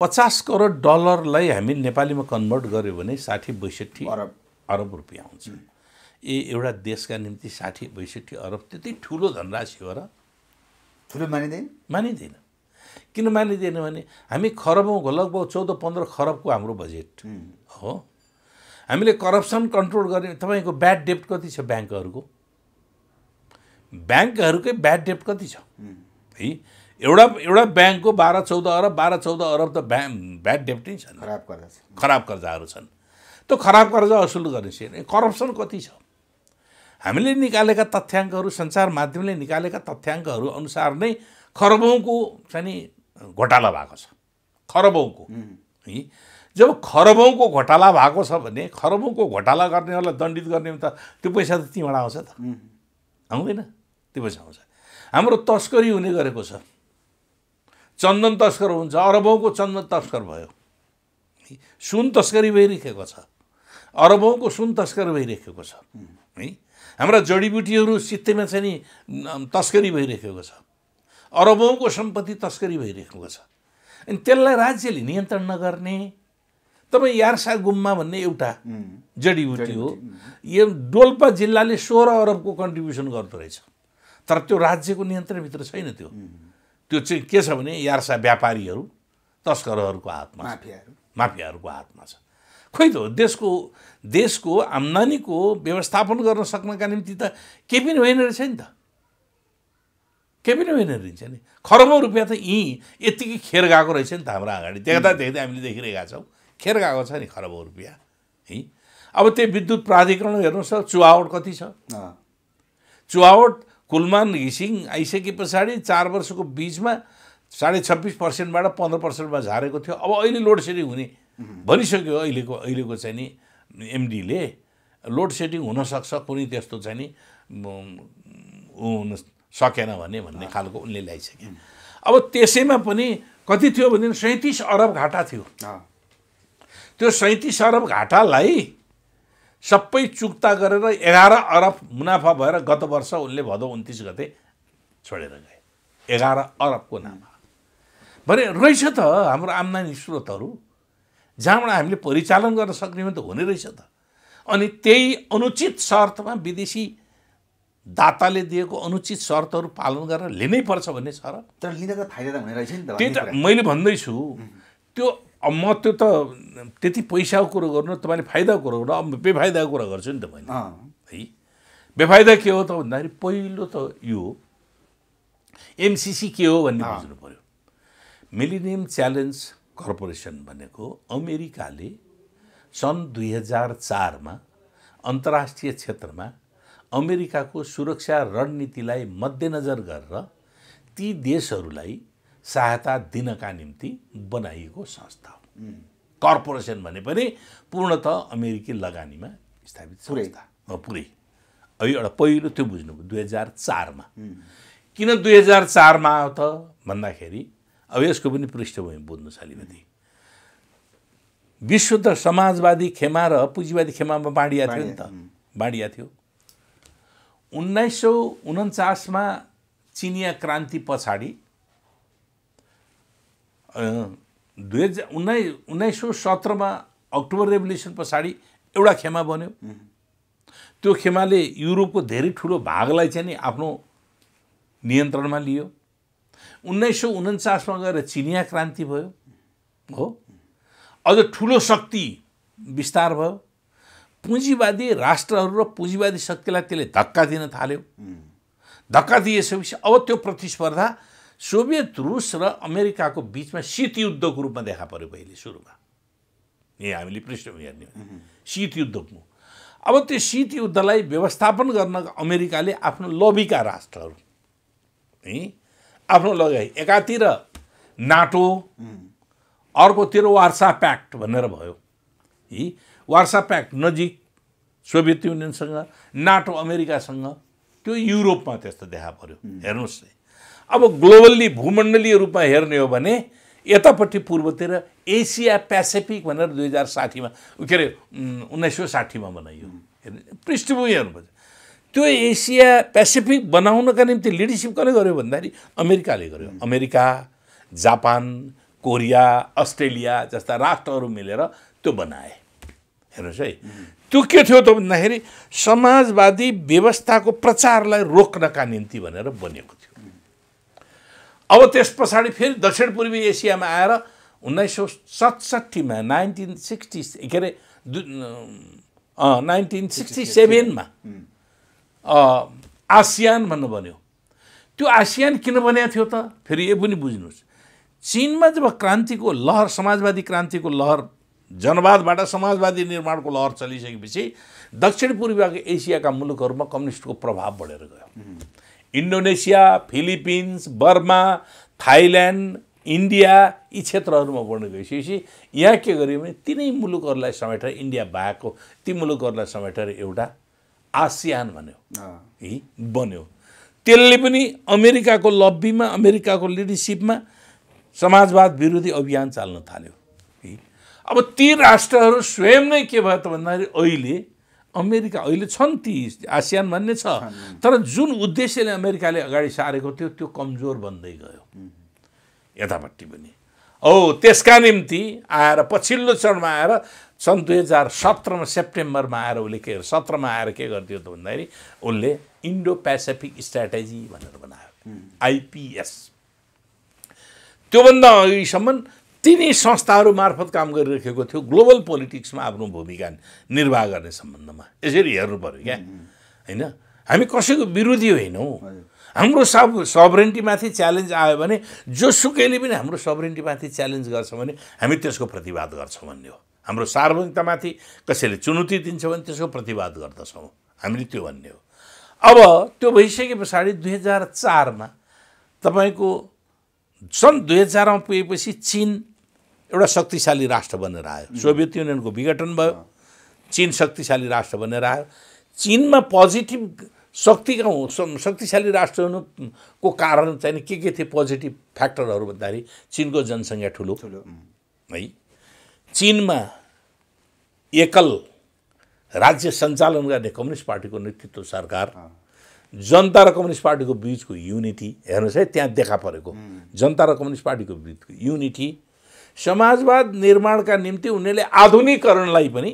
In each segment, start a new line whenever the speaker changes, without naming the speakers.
पचास करोड डलरलाई हामी नेपालीमा कन्भर्ट गऱ्यो भने साठी बैसठी अरब अरब रुपियाँ आउँछ ए एउटा देशका निम्ति साठी बैसठी अरब त्यति ठुलो धनराशि हो र ठुलो मानिँदैन मानिँदैन किन मानिँदैन भने हामी खरबौँको लगभग चौध पन्ध्र खरबको हाम्रो बजेट हो हामीले करप्सन कन्ट्रोल गर्ने तपाईँको ब्याड डेप्ट कति छ ब्याङ्कहरूको ब्याङ्कहरूकै ब्याड डेप्ट कति छ है एउटा एउटा ब्याङ्कको बाह्र चौध अरब बाह्र चौध अरब त ब्या ब्याड डेप्ट नै छन् खराब कर्जा खराब कर्जाहरू छन् त्यो खराब कर्जा असुल गर्ने छैन करप्सन कति छ हामीले निकालेका तथ्याङ्कहरू सञ्चार माध्यमले निकालेका तथ्याङ्कहरू अनुसार नै खरबौँको चाहिँ घोटाला भएको छ खरबौँको है जब खरबौँको घोटाला भएको छ भने खरबौँको घोटाला गर्नेहरूलाई दण्डित गर्ने त त्यो पैसा त तिम्रो आउँछ त आउँदैन त्यो पैसा आउँछ हाम्रो तस्करी हुने गरेको छ चन्दन तस्कर हुन्छ अरबौँको चन्दन तस्कर भयो सुन तस्करी भइरहेको छ अरबौँको सुन तस्कर भइरहेको छ है हाम्रा जडीबुटीहरू सित्तैमा चाहिँ नि तस्करी भइरहेको छ अरबौँको सम्पत्ति तस्करी भइरहेको छ अनि त्यसलाई राज्यले नियन्त्रण नगर्ने तपाईँ यारसा गुम्मा भन्ने एउटा जडीबुटी हो यो डोल्पा जिल्लाले सोह्र अरबको कन्ट्रिब्युसन गर्दो रहेछ तर त्यो राज्यको नियन्त्रणभित्र छैन त्यो त्यो चाहिँ के छ भने यार्सा व्यापारीहरू तस्करहरूको हातमा माफियाहरू माफियाहरूको हातमा छ खोइ त हो देशको देशको आम्दानीको व्यवस्थापन गर्न सक्नका निम्ति त केही पनि होइन रहेछ नि त केही पनि होइन रहेछ नि खरबौँ रुपियाँ त यहीँ यत्तिकै खेर गएको रहेछ नि त हाम्रो अगाडि देख्दा देख्दै हामीले देखिरहेका छौँ खेर गएको छ नि खरबौँ रुपियाँ है अब त्यो विद्युत प्राधिकरण हेर्नुहोस् त चुहावट कति छ चुहावट कुलमान घिसिङ आइसके पछाडि चार वर्षको बिचमा साढे छब्बिस पर्सेन्टबाट पन्ध्र पर्सेन्टमा झारेको थियो अब अहिले लोड सेडिङ हुने भनिसक्यो अहिलेको अहिलेको चाहिँ नि एमडीले लोड सेडिङ हुनसक्छ कुनै त्यस्तो चाहिँ नि हुन सकेन भने भन्ने खालको उनले ल्याइसके अब त्यसैमा पनि कति थियो भनेदेखि सैँतिस अरब घाटा थियो त्यो सैँतिस अरब घाटालाई सबै चुक्ता गरेर एघार अरब मुनाफा भएर गत वर्ष उनले भदौ उन्तिस गते छोडेर गए एघार अरबको नाममा भने रहेछ त हाम्रो आम्दानी स्रोतहरू जहाँबाट हामीले परिचालन गर्न सक्ने भने त हुने रहेछ त अनि त्यही अनुचित शर्तमा विदेशी दाताले दिएको अनुचित शर्तहरू पालन गरेर लिनै पर्छ भन्ने छ र तर लिँदा त फाइदा त हुने रहेछ नि त त्यही त मैले भन्दैछु त्यो अब म त्यो त त्यति पैसाको कुरो गर्नु तपाईँले फाइदाको कुरो गर्नु अब बेफाइदाको कुरा गर्छु नि त मैले है बेफाइदा के हो त भन्दाखेरि पहिलो त यो एमसिसी के हो भन्ने बुझ्नु पऱ्यो मिलिनियम च्यालेन्ज कर्पोरेसन भनेको अमेरिकाले सन् दुई हजार चारमा अन्तर्राष्ट्रिय क्षेत्रमा अमेरिकाको सुरक्षा रणनीतिलाई मध्यनजर गरेर ती देशहरूलाई सहायता दिनका निम्ति बनाइएको संस्था हो कर्पोरेसन भने पनि पूर्णत अमेरिकी लगानीमा स्थापित संस्था पुरै अब एउटा पहिलो त्यो बुझ्नु दुई हजार चारमा किन दुई हजार चारमा आयो त भन्दाखेरि अब यसको पनि पृष्ठभूमि बुझ्नु छ अलिकति विश्व त समाजवादी खेमा र पुँजीवादी खेमामा बाँडिया थियो नि त बाँडिया थियो उन्नाइस सौ उन्चासमा चिनिया क्रान्ति पछाडि दुई हजार उन्नाइस उन्नाइस सौ सत्रमा अक्टोबर रेभोल्युसन पछाडि एउटा खेमा बन्यो त्यो खेमाले युरोपको धेरै ठुलो भागलाई चाहिँ नि आफ्नो नियन्त्रणमा लियो उन्नाइस सौ उन्चासमा गएर चिनिया क्रान्ति भयो हो अझ ठुलो शक्ति विस्तार भयो पुँजीवादी राष्ट्रहरू र पुँजीवादी शक्तिलाई त्यसले धक्का दिन थाल्यो धक्का दिइसकेपछि अब त्यो प्रतिस्पर्धा सोभियत रुस र अमेरिकाको बिचमा शीतयुद्धको रूपमा देखा पऱ्यो पहिले सुरुमा ए हामीले पृष्ठभूमि हेर्ने शीतयुद्धको अब त्यो शीतयुद्धलाई व्यवस्थापन गर्न अमेरिकाले आफ्नो लबीका राष्ट्रहरू है आफ्नो लगाई एकातिर नाटो अर्कोतिर वार्सा प्याक्ट भनेर भयो है वार्सा प्याक्ट नजिक सोभियत युनियनसँग नाटो अमेरिकासँग त्यो युरोपमा त्यस्तो देखा पऱ्यो हेर्नुहोस् अब ग्लोबल्ली भूमण्डलीय रूपमा हेर्ने हो भने यतापट्टि पूर्वतिर एसिया पेसिफिक भनेर दुई हजार साठीमा के अरे उन्नाइस सय साठीमा बनाइयो पृष्ठभूमि हेर्नुपर्छ त्यो एसिया पेसिफिक बनाउनका निम्ति लिडरसिप कसले गर्यो भन्दाखेरि अमेरिकाले गर्यो अमेरिका जापान कोरिया अस्ट्रेलिया जस्ता राष्ट्रहरू मिलेर त्यो बनाए हेर्नुहोस् है त्यो के थियो त भन्दाखेरि समाजवादी व्यवस्थाको प्रचारलाई रोक्नका निम्ति भनेर बनेको थियो अब त्यस पछाडि फेरि दक्षिण पूर्वी एसियामा आएर उन्नाइस सौ सतसट्ठीमा नाइन्टिन सिक्सटी के अरे नाइन्टिन सिक्सटी सेभेनमा आसियान भन्नु भन्यो त्यो आसियान किन बनेको थियो त फेरि यो पनि बुझ्नुहोस् चिनमा जब क्रान्तिको लहर समाजवादी क्रान्तिको लहर जनवादबाट समाजवादी निर्माणको लहर चलिसकेपछि दक्षिण पूर्वी एसियाका मुलुकहरूमा कम्युनिस्टको प्रभाव बढेर गयो Indonesia Philippines Burma Thailand India यी क्षेत्रहरूमा बढ्न गइसकेपछि यहाँ के गर्यो भने तिनै मुलुकहरूलाई समेटेर इन्डिया भएको ती मुलुकहरूलाई समेटेर एउटा आसियान भन्यो यी बन्यो त्यसले पनि अमेरिकाको लब्बीमा अमेरिकाको लिडरसिपमा समाजवाद विरोधी अभियान चाल्न थाल्यो अब ती राष्ट्रहरू स्वयं नै के भयो त भन्दाखेरि अहिले अमेरिका अहिले छन् ती आसियान भन्ने छ तर जुन उद्देश्यले अमेरिकाले अगाडि सारेको थियो त्यो कमजोर बन्दै गयो यतापट्टि पनि औ त्यसका निम्ति आएर पछिल्लो चरणमा आएर सन् दुई हजार सत्रमा सेप्टेम्बरमा आएर उसले के सत्रमा आएर के गरिदियो त भन्दाखेरि उसले इन्डो पेसिफिक स्ट्राटेजी भनेर बनायो आइपिएस त्योभन्दा अघिसम्म तिनी संस्थाहरू मार्फत काम गरिरहेको थियो ग्लोबल पोलिटिक्समा आफ्नो भूमिका निर्वाह गर्ने सम्बन्धमा यसरी हेर्नु पऱ्यो क्या होइन हामी कसैको विरोधी होइनौँ हाम्रो सब सबरेन्टीमाथि च्यालेन्ज आयो भने जोसुकैले पनि हाम्रो सबरेन्टीमाथि च्यालेन्ज गर्छ भने हामी त्यसको प्रतिवाद गर्छौँ भन्ने हो हाम्रो सार्वजनिकतामाथि कसैले चुनौती दिन्छ भने त्यसको प्रतिवाद गर्दछौँ हामीले त्यो भन्ने हो अब त्यो भइसके पछाडि दुई हजार चारमा तपाईँको सन् दुई हजारमा पुगेपछि चिन एउटा शक्तिशाली राष्ट्र बनेर आयो सोभियत युनियनको विघटन भयो चिन शक्तिशाली राष्ट्र बनेर आयो चिनमा पोजिटिभ शक्तिका शक्तिशाली राष्ट्र हुनुको कारण चाहिँ के के थिए पोजिटिभ फ्याक्टरहरू भन्दाखेरि चिनको जनसङ्ख्या ठुलो ठुलो है चिनमा एकल राज्य सञ्चालन गर्ने कम्युनिस्ट पार्टीको नेतृत्व सरकार जनता र कम्युनिस्ट पार्टीको बिचको युनिटी हेर्नुहोस् है त्यहाँ देखा परेको जनता र कम्युनिस्ट पार्टीको बिचको युनिटी समाजवाद निर्माणका निम्ति उनीहरूले आधुनिकरणलाई पनि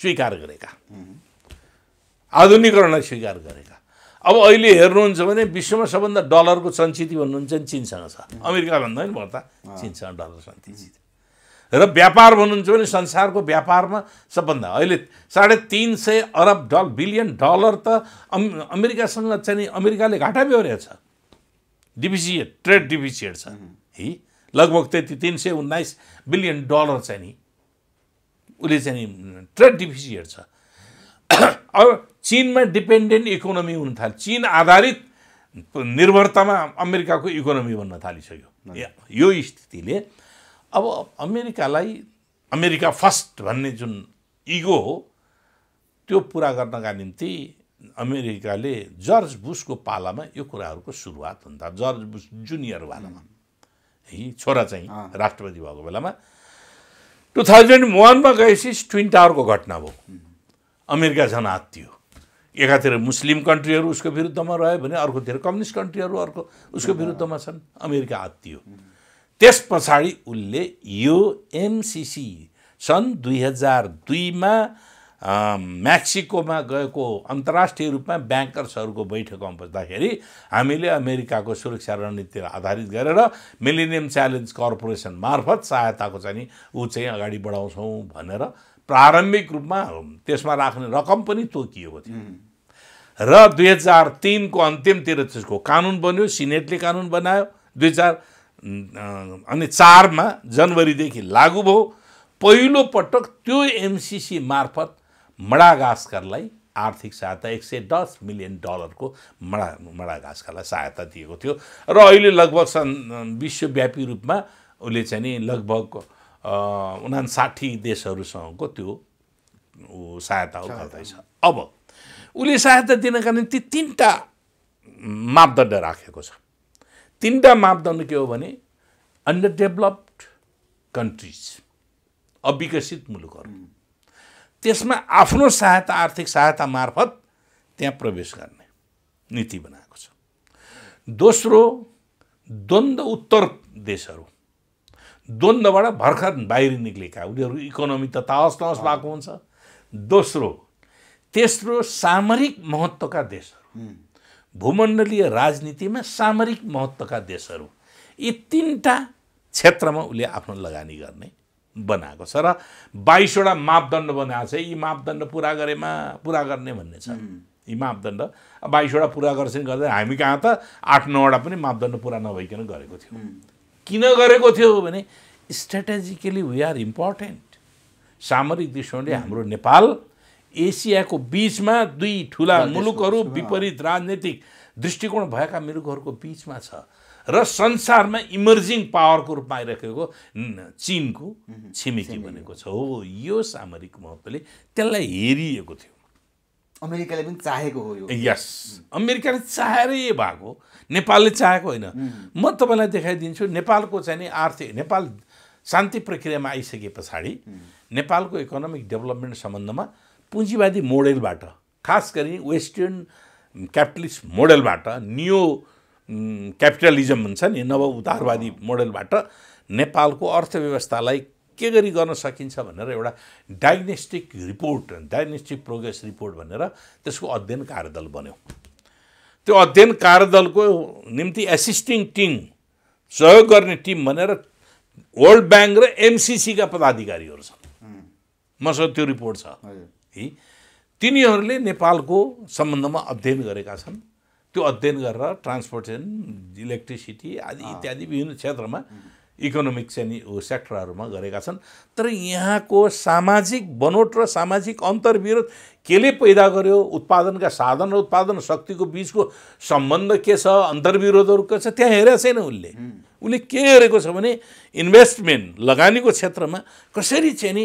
स्वीकार गरेका आधुनिकरणलाई स्वीकार गरेका अब अहिले हेर्नुहुन्छ भने विश्वमा सबभन्दा डलरको सञ्चिति भन्नुहुन्छ भने चिनसँग छ अमेरिका भन्दा पनि भर्ता चिनसँग डलर सञ्चित र व्यापार भन्नुहुन्छ भने संसारको व्यापारमा सबभन्दा अहिले साढे तिन सय अरब डल बिलियन डलर त अम अमेरिकासँग चाहिँ अमेरिकाले घाटा बेहोरेको छ डिफिसिएट ट्रेड डिफिसिएट छ है लगभग त्यति तिन सय उन्नाइस बिलियन डलर चाहिँ नि उसले चाहिँ नि ट्रेड डिफिसिएट छ अब चिनमा डिपेन्डेन्ट इकोनोमी हुन थाल्यो चिन आधारित निर्भरतामा अमेरिकाको इकोनोमी बन्न थालिसक्यो यो स्थितिले अब अमेरिकालाई अमेरिका फर्स्ट भन्ने जुन इगो हो त्यो पुरा गर्नका निम्ति अमेरिकाले जर्ज बुसको पालामा यो कुराहरूको सुरुवात हुन्छ जर्ज बुस जुनियर वालामा छोरा चाहिँ राष्ट्रपति भएको बेलामा टु थाउजन्ड वानमा गएपछि ट्विन टावरको घटना भयो अमेरिका झन् आत्तियो एकातिर मुस्लिम कन्ट्रीहरू उसको विरुद्धमा रह्यो भने अर्कोतिर कम्युनिस्ट कन्ट्रीहरू अर्को उसको विरुद्धमा छन् अमेरिका आत्तियो त्यस पछाडि उसले यो एमसिसी सन् दुई हजार दुईमा मेक्सिकोमा गएको अन्तर्राष्ट्रिय रूपमा ब्याङ्कर्सहरूको बैठकमा बस्दाखेरि हामीले अमेरिकाको सुरक्षा रणनीतिलाई आधारित गरेर मिलेनियम च्यालेन्ज कर्पोरेसन मार्फत सहायताको चाहिँ ऊ चाहिँ अगाडि बढाउँछौँ भनेर प्रारम्भिक रूपमा त्यसमा राख्ने रकम पनि तोकिएको थियो र दुई हजार तिनको अन्तिमतिर त्यसको कानुन बन्यो सिनेटले कानुन बनायो दुई हजार अनि चारमा जनवरीदेखि लागु भयो पहिलोपटक त्यो एमसिसी मार्फत मडागास्करलाई आर्थिक सहायता एक सय दस मिलियन डलरको मडा मडागास्करलाई सहायता दिएको थियो र अहिले लगभग सन् विश्वव्यापी रूपमा उसले चाहिँ नि लगभग उनासाठी देशहरूसँगको त्यो सहायता गर्दैछ अब उसले सहायता दिनका निम्ति तिनवटा मापदण्ड राखेको छ तिनवटा मापदण्ड के हो भने अन्डर डेभलप्ड कन्ट्रिज अविकसित मुलुकहरू त्यसमा आफ्नो सहायता आर्थिक सहायता मार्फत त्यहाँ प्रवेश गर्ने नीति बनाएको छ दोस्रो द्वन्द उत्तर देशहरू द्वन्द्वबाट भर्खर बाहिर निक्लेका उनीहरू इकोनोमी त तावस तावस भएको हुन्छ दोस्रो तेस्रो सामरिक महत्त्वका देशहरू भूमण्डलीय राजनीतिमा सामरिक महत्त्वका देशहरू यी तिनवटा क्षेत्रमा उसले आफ्नो लगानी गर्ने बनाएको छ र बाइसवटा मापदण्ड बनाएको छ यी मापदण्ड पुरा गरेमा पुरा गर्ने भन्ने छ यी मापदण्ड बाइसवटा पुरा गर्छ नि गर्दा हामी कहाँ त आठ नौवटा पनि मापदण्ड पुरा नभइकन गरेको थियो किन गरेको थियो भने स्ट्राटेजिकली वी आर इम्पोर्टेन्ट सामरिक दृष्टिकोणले हाम्रो नेपाल एसियाको बिचमा दुई ठुला मुलुकहरू विपरीत राजनैतिक दृष्टिकोण भएका मुलुकहरूको बिचमा छ र संसारमा इमर्जिङ पावरको रूपमा आइराखेको चिनको छिमेकी भनेको छ हो यो सामरिक महत्त्वले त्यसलाई हेरिएको थियो अमेरिकाले पनि चाहेको हो यो यस अमेरिकाले चाहेरै भएको नेपालले चाहेको होइन म तपाईँलाई देखाइदिन्छु नेपालको चाहिँ नि आर्थिक नेपाल शान्ति प्रक्रियामा आइसके पछाडि नेपालको इकोनोमिक डेभलपमेन्ट सम्बन्धमा पुँजीवादी मोडेलबाट खास गरी वेस्टर्न क्यापिटलिस्ट मोडेलबाट नियो क्यापिटलिजम हुन्छ नि नव उदारवादी मोडलबाट नेपालको अर्थव्यवस्थालाई के गरी गर्न सकिन्छ भनेर एउटा diagnostic report diagnostic progress report भनेर त्यसको अध्ययन कार्यदल बन्यो त्यो अध्ययन कार्यदलको निम्ति एसिस्टिङ टिम सहयोग गर्ने टिम भनेर वर्ल्ड ब्याङ्क र एमसिसीका पदाधिकारीहरू छन् मसँग त्यो रिपोर्ट छ है तिनीहरूले नेपालको सम्बन्धमा अध्ययन गरेका छन् त्यो अध्ययन गरेर ट्रान्सपोर्टेसन इलेक्ट्रिसिटी आदि इत्यादि विभिन्न क्षेत्रमा इकोनोमिक चाहिँ सेक्टरहरूमा गरेका छन् तर यहाँको सामाजिक बनोट र सामाजिक अन्तर्विरोध केले पैदा गर्यो उत्पादनका साधन र उत्पादन शक्तिको बिचको सम्बन्ध के छ अन्तर्विरोधहरू के छ त्यहाँ हेरेको छैन उसले उसले के गरेको छ भने इन्भेस्टमेन्ट लगानीको क्षेत्रमा कसरी चाहिँ नि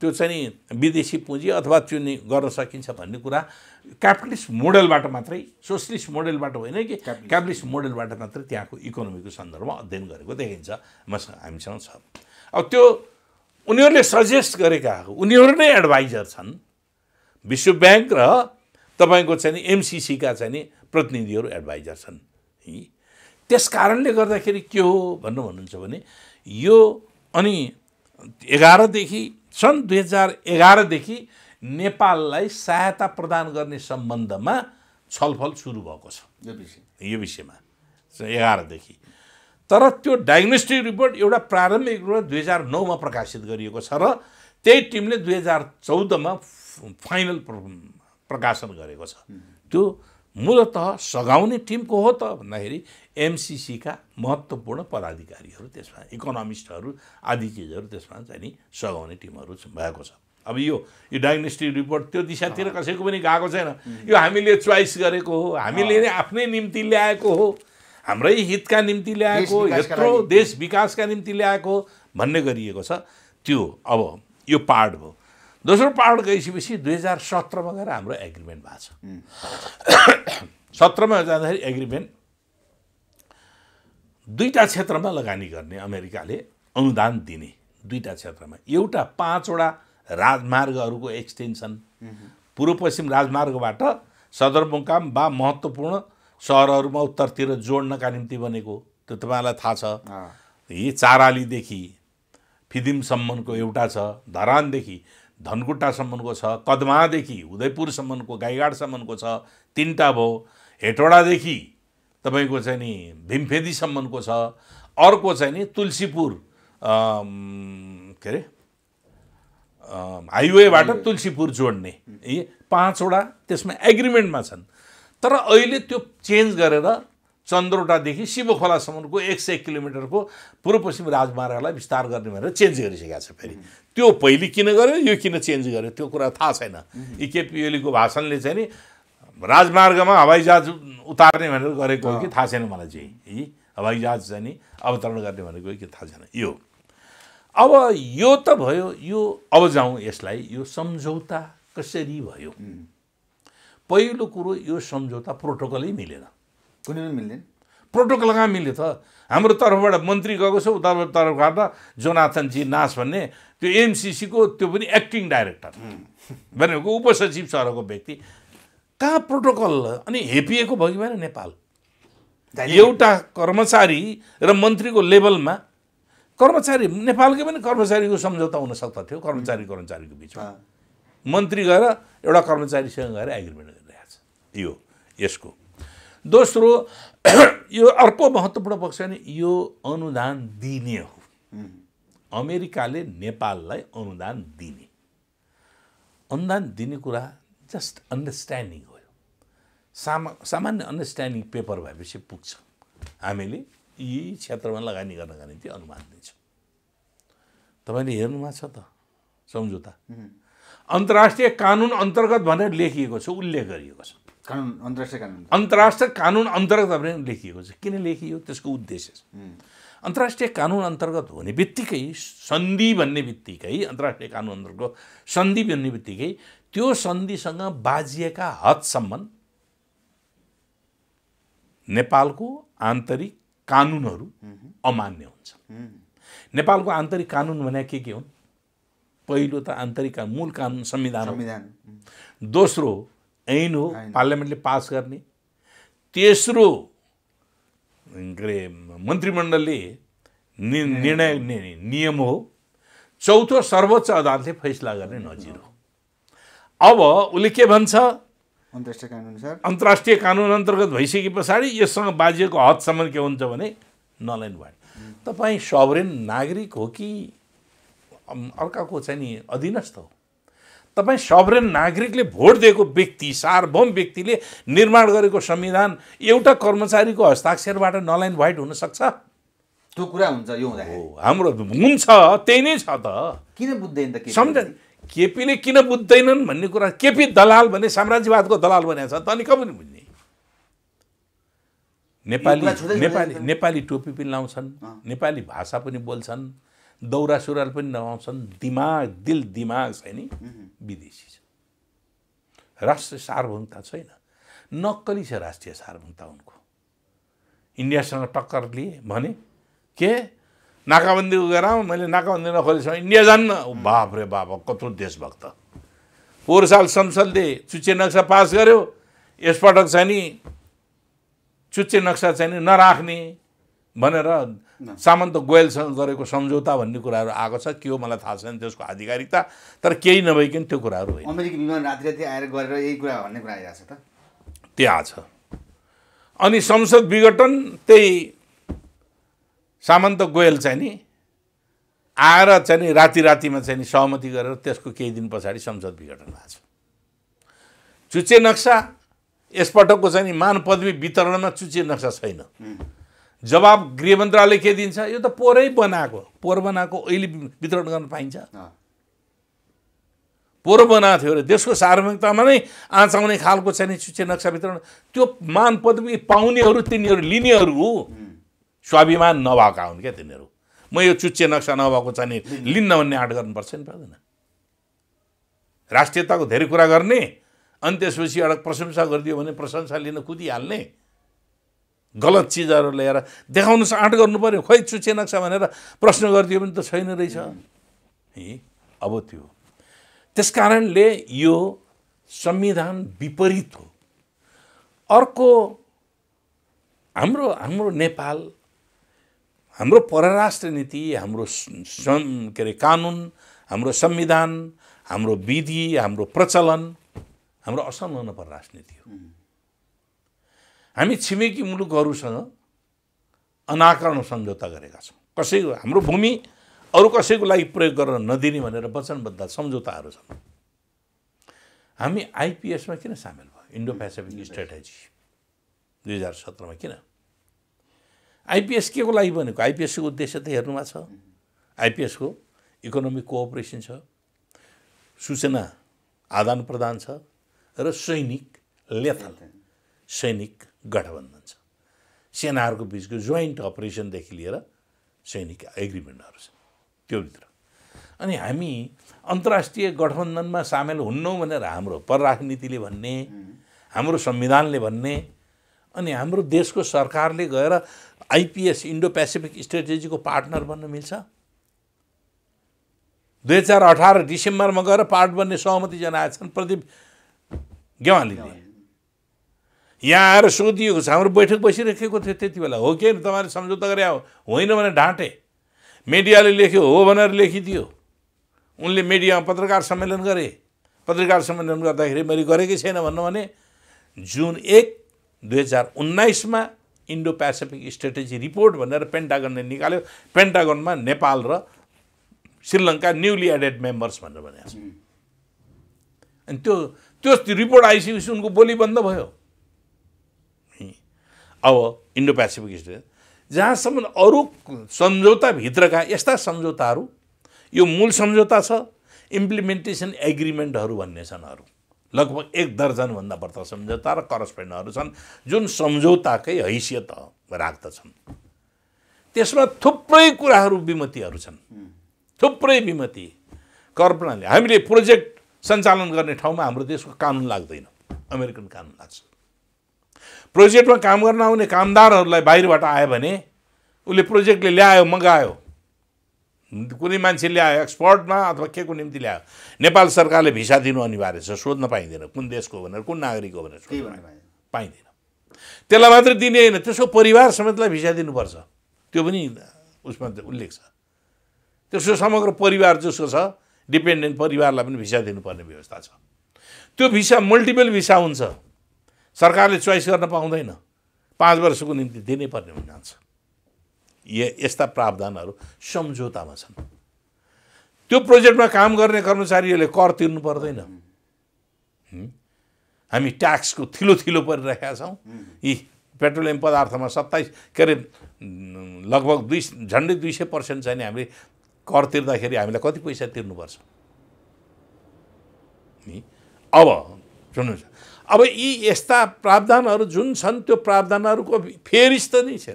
त्यो चाहिँ नि विदेशी पुँजी अथवा त्यो नि गर्न सकिन्छ भन्ने कुरा क्यापिटलिस्ट मोडलबाट मात्रै सोसलिस्ट मोडलबाट होइन कि क्यापिटलिस्ट मोडलबाट मात्रै त्यहाँको इकोनोमीको सन्दर्भमा अध्ययन गरेको देखिन्छ मसँग हामीसँग छ अब त्यो उनीहरूले सजेस्ट गरेका उनीहरू नै एडभाइजर छन् विश्व ब्याङ्क र तपाईँको चाहिँ नि एमसिसीका चाहिँ नि प्रतिनिधिहरू एडभाइजर छन् त्यस कारणले गर्दाखेरि के हो भन्नु भन्नुहुन्छ भने यो अनि एघारदेखि सन् दुई हजार एघारदेखि नेपाललाई सहायता प्रदान गर्ने सम्बन्धमा छलफल सुरु भएको छ यो विषयमा एघारदेखि तर त्यो डायग्नोस्टिक रिपोर्ट एउटा प्रारम्भिक रूपमा दुई हजार नौमा प्रकाशित गरिएको छ र त्यही टिमले दुई हजार चौधमा फाइनल प्रकाशन गरेको छ त्यो मूलत सघाउने टिमको हो त भन्दाखेरि एमसिसीका महत्त्वपूर्ण पदाधिकारीहरू त्यसमा इकोनोमिस्टहरू आदि चिजहरू त्यसमा चाहिँ नि सघाउने टिमहरू भएको छ अब यो यो डायग्नोस्टिक रिपोर्ट त्यो दिशातिर कसैको पनि गएको छैन यो हामीले चोइस गरेको हो हामीले नै आफ्नै निम्ति ल्याएको हो हाम्रै हितका निम्ति ल्याएको यत्रो देश विकासका निम्ति ल्याएको भन्ने गरिएको छ त्यो अब यो पार्ट हो दोस्रो पाहाड गइसकेपछि दुई हजार सत्रमा गएर हाम्रो एग्रिमेन्ट भएको छ सत्रमा जाँदाखेरि एग्रिमेन्ट दुईवटा क्षेत्रमा लगानी गर्ने अमेरिकाले अनुदान दिने दुईवटा क्षेत्रमा एउटा पाँचवटा राजमार्गहरूको एक्सटेन्सन पूर्व पश्चिम राजमार्गबाट सदरमुकाम वा महत्त्वपूर्ण सहरहरूमा उत्तरतिर जोड्नका निम्ति बनेको त्यो तपाईँलाई थाहा छ यी चारालीदेखि फिदिमसम्मको एउटा छ धरानदेखि धनकुट्टासम्मको छ कदमादेखि उदयपुरसम्मको गाईघाटसम्मको छ तिनवटा भयो हेटोडादेखि तपाईँको चाहिँ नि भीमफेदीसम्मको छ अर्को चाहिँ नि तुलसीपुर के अरे हाइवेबाट तुलसीपुर जोड्ने ए पाँचवटा त्यसमा एग्रिमेन्टमा छन् तर अहिले त्यो चेन्ज गरेर चन्द्रौटादेखि खोलासम्मको एक सय किलोमिटरको पूर्व पश्चिम राजमार्गलाई विस्तार गर्ने भनेर चेन्ज गरिसकेका छ फेरि त्यो पहिले किन गर्यो यो किन चेन्ज गर्यो त्यो कुरा थाहा छैन यी केपी ओलीको भाषणले चाहिँ नि राजमार्गमा हवाईजहाज उतार्ने भनेर गरेको हो कि थाहा छैन मलाई चाहिँ यी हवाईजहाज चाहिँ नि अवतरण गर्ने भनेको हो कि थाहा छैन यो अब यो त भयो यो अब जाउँ यसलाई यो सम्झौता कसरी भयो पहिलो कुरो यो सम्झौता प्रोटोकलै मिलेन कुनै पनि मिल्दैन प्रोटोकल कहाँ मिल्यो त हाम्रो तर्फबाट मन्त्री गएको छ उताबाट तर्फबाट जोनाथनजी नास भन्ने त्यो एमसिसीको त्यो पनि एक्टिङ डाइरेक्टर भनेको उपसचिव सरको व्यक्ति कहाँ प्रोटोकल अनि हेपिएको भयो भएन नेपाल एउटा कर्मचारी र मन्त्रीको लेभलमा कर्मचारी नेपालकै पनि कर्मचारीको सम्झौता हुन थियो कर्मचारी कर्मचारीको बिचमा मन्त्री गएर एउटा कर्मचारीसँग गएर एग्रिमेन्ट गरिरहेको छ यो यसको दोस्रो यो अर्को महत्त्वपूर्ण पक्ष नि यो अनुदान दिने हो अमेरिकाले नेपाललाई अनुदान दिने अनुदान दिने कुरा जस्ट अन्डरस्ट्यान्डिङ हो सामा सामान्य अन्डरस्ट्यान्डिङ पेपर भएपछि पुग्छ हामीले यी क्षेत्रमा लगानी गर्नका निम्ति अनुमान दिन्छौँ तपाईँले हेर्नुभएको छ त सम्झौता अन्तर्राष्ट्रिय कानुन अन्तर्गत भनेर लेखिएको छ उल्लेख गरिएको छ अन्तर्राष्ट्रिय कानुन अन्तर्राष्ट्रिय कानुन अन्तर्गत पनि लेखिएको छ किन लेखियो त्यसको उद्देश्य छ अन्तर्राष्ट्रिय कानुन अन्तर्गत हुने बित्तिकै सन्धि भन्ने बित्तिकै अन्तर्राष्ट्रिय कानुन अन्तर्गत सन्धि भन्ने बित्तिकै त्यो सन्धिसँग बाजिएका हदसम्म नेपालको आन्तरिक कानुनहरू अमान्य हुन्छ नेपालको आन्तरिक कानुन भने के के हुन् पहिलो त आन्तरिक मूल कानुन संविधान दोस्रो ऐन हो पार्लियामेन्टले पास गर्ने तेस्रो के अरे मन्त्रीमण्डलले निर्णय नियम हो चौथो सर्वोच्च अदालतले फैसला गर्ने नजिर हो अब उसले के भन्छ
अन्तर्राष्ट्रिय कानुन
अन्तर्राष्ट्रिय कानुन अन्तर्गत भइसके पछाडि यससँग बाजिएको हदसम्म के हुन्छ भने नल एन्ड तपाईँ सबरेन नागरिक हो कि अर्काको चाहिँ नि अधीनस्थ हो तपाईँ सबरेन नागरिकले भोट दिएको व्यक्ति सार्वभौम व्यक्तिले निर्माण गरेको संविधान एउटा कर्मचारीको हस्ताक्षरबाट नलाइन वाइट हुनसक्छ त्यो कुरा हुन्छ यो हो हाम्रो हुन्छ त्यही नै छ त किन बुझ्दैन त सम्झ केपीले किन बुझ्दैनन् भन्ने कुरा केपी दलाल भने साम्राज्यवादको दलाल भनेको छ त अनि कब बुझ्ने नेपाली नेपाली नेपाली टोपी पनि लाउँछन् नेपाली भाषा पनि बोल्छन् दौरा सुरुवाल पनि नआउँछन् दिमाग दिल दिमाग छ नि विदेशी छ राष्ट्रिय सार्वभौमता छैन नक्कली छ राष्ट्रिय सार्वभौमता उनको इन्डियासँग टक्कर लिए भने के नाकाबन्दी गराउँ मैले नाकाबन्दी नखोलेसम्म इन्डिया जान्न बाप रे बाप कत्रो देशभक्त पोहोर साल संसदले चुच्चे नक्सा पास गर्यो यसपटक चाहिँ नि चुच्चे नक्सा चाहिँ नि नराख्ने भनेर सामन्त गोयलसँग गरेको सम्झौता भन्ने कुराहरू आएको छ के हो मलाई थाहा छैन त्यसको आधिकारिकता तर केही नभइकन त्यो कुराहरू होइन
अमेरिकी विमान राति आएर गरेर यही कुरा भन्ने कुरा आइरहेको छ त
त्यहाँ छ अनि संसद विघटन त्यही सामन्त गोयल चाहिँ नि आएर चाहिँ नि राति रातिमा चाहिँ नि सहमति गरेर त्यसको केही दिन पछाडि संसद विघटन भएको छ चुच्चे नक्सा यसपटकको चाहिँ नि मान पदवी वितरणमा चुच्चे नक्सा छैन जवाब गृह मन्त्रालयले के दिन्छ यो त पोहोरै बनाएको पोहोर बनाएको अहिले वितरण गर्न पाइन्छ पोहोर बनाएको थियो र देशको सार्वजनिकतामा नै आँचाउने खालको चाहिँ सूची नक्सा वितरण त्यो मान पदवी पाउनेहरू तिनीहरू लिनेहरू स्वाभिमान नभएका हुन् क्या तिनीहरू म यो चुच्चे नक्सा नभएको चाहिँ लिन्न भन्ने आँट गर्नुपर्छ नि पर्दैन राष्ट्रियताको धेरै कुरा गर्ने अनि त्यसपछि एउटा प्रशंसा गरिदियो भने प्रशंसा लिन कुदिहाल्ने गलत चिजहरू ल्याएर देखाउनु आँट गर्नु पऱ्यो खोइ चुचे नक्सा भनेर प्रश्न गरिदियो भने त छैन रहेछ है अब त्यो त्यस कारणले यो संविधान विपरीत हो अर्को हाम्रो हाम्रो नेपाल हाम्रो परराष्ट्र नीति हाम्रो के अरे कानुन हाम्रो संविधान हाम्रो विधि हाम्रो प्रचलन हाम्रो असमान्य परराष्ट्र नीति हो हामी छिमेकी मुलुकहरूसँग अनाकरण सम्झौता गरेका छौँ कसैको हाम्रो भूमि अरू कसैको लागि प्रयोग गर्न नदिने भनेर वचनबद्ध सम्झौताहरू छन् हामी आइपिएसमा किन सामेल भयो इन्डो पेसिफिक स्ट्राटेजी दुई हजार सत्रमा किन आइपिएस के को लागि भनेको आइपिएसको उद्देश्य त हेर्नुमा छ आइपिएसको इकोनोमिक कोअपरेसन छ सूचना आदान प्रदान छ र सैनिक लेथल सैनिक गठबन्धन छ सेनाहरूको बिचको जोइन्ट अपरेसनदेखि लिएर सैनिक एग्रिमेन्टहरू छ त्योभित्र अनि हामी अन्तर्राष्ट्रिय गठबन्धनमा सामेल हुन्नौँ भनेर हाम्रो परराजनीतिले भन्ने हाम्रो संविधानले भन्ने अनि हाम्रो देशको सरकारले गएर आइपिएस इन्डो पेसिफिक स्ट्रेटेजीको पार्टनर बन्न मिल्छ दुई हजार अठार डिसेम्बरमा गएर पार्ट बन्ने सहमति जनाएका छन् प्रदीप गेवालीले यहाँ आएर सोधिएको छ हाम्रो बैठक बसिरहेको थियो त्यति बेला हो कि तपाईँले सम्झौता गरे हो होइन भने ढाँटे मिडियाले लेख्यो हो भनेर लेखिदियो उनले मिडियामा पत्रकार सम्मेलन गरे पत्रकार सम्मेलन गर्दाखेरि मैले गरेकै छैन भन्नु भने जुन एक दुई हजार उन्नाइसमा इन्डो पेसिफिक स्ट्रेटेजी रिपोर्ट भनेर पेन्टागनले निकाल्यो पेन्टागनमा नेपाल र श्रीलङ्का न्युली एडेड मेम्बर्स भनेर भनेको छ अनि त्यो त्यो रिपोर्ट आइसकेपछि उनको बोली बन्द भयो अब इन्डो पेसिफिक स्टेट जहाँसम्म अरू सम्झौताभित्रका यस्ता सम्झौताहरू यो मूल सम्झौता छ इम्प्लिमेन्टेसन एग्रिमेन्टहरू भन्ने छन् अरू लगभग एक दर्जनभन्दा बढ्दा सम्झौता र करस्पेन्डहरू छन् जुन सम्झौताकै हैसियत राख्दछन् त्यसमा थुप्रै कुराहरू विमतिहरू छन् थुप्रै विमति कर्पणाले हामीले प्रोजेक्ट सञ्चालन गर्ने ठाउँमा हाम्रो देशको कानुन लाग्दैन अमेरिकन कानुन लाग्छ प्रोजेक्टमा काम गर्न आउने कामदारहरूलाई बाहिरबाट आयो भने उसले प्रोजेक्टले ल्यायो मगायो कुनै मान्छे ल्यायो एक्सपर्टमा अथवा के को निम्ति ल्यायो नेपाल सरकारले भिसा दिनु अनिवार्य छ सोध्न पाइँदैन कुन देशको भनेर कुन नागरिक हो भनेर पाइँदैन त्यसलाई मात्रै दिने होइन त्यसको परिवार समेतलाई भिसा दिनुपर्छ त्यो पनि उसमा उल्लेख छ त्यसको समग्र परिवार जसको छ डिपेन्डेन्ट परिवारलाई पनि भिसा दिनुपर्ने व्यवस्था छ त्यो भिसा मल्टिपल भिसा हुन्छ सरकारले चोइस गर्न पाउँदैन पाँच वर्षको निम्ति पर्ने हुन जान्छ य यस्ता प्रावधानहरू सम्झौतामा छन् त्यो प्रोजेक्टमा काम गर्ने कर्मचारीहरूले कर तिर्नु पर्दैन हामी ट्याक्सको थिलो थिलो परिरहेका छौँ यी पेट्रोलियम पदार्थमा सत्ताइस के अरे लगभग दुई झन्डै दुई सय पर्सेन्ट चाहिँ हामीले कर तिर्दाखेरि हामीलाई कति पैसा तिर्नुपर्छ नि अब सुन्नुहोस् अब यी यस्ता प्रावधानहरू जुन छन् त्यो प्रावधानहरूको फेरिस त नै छ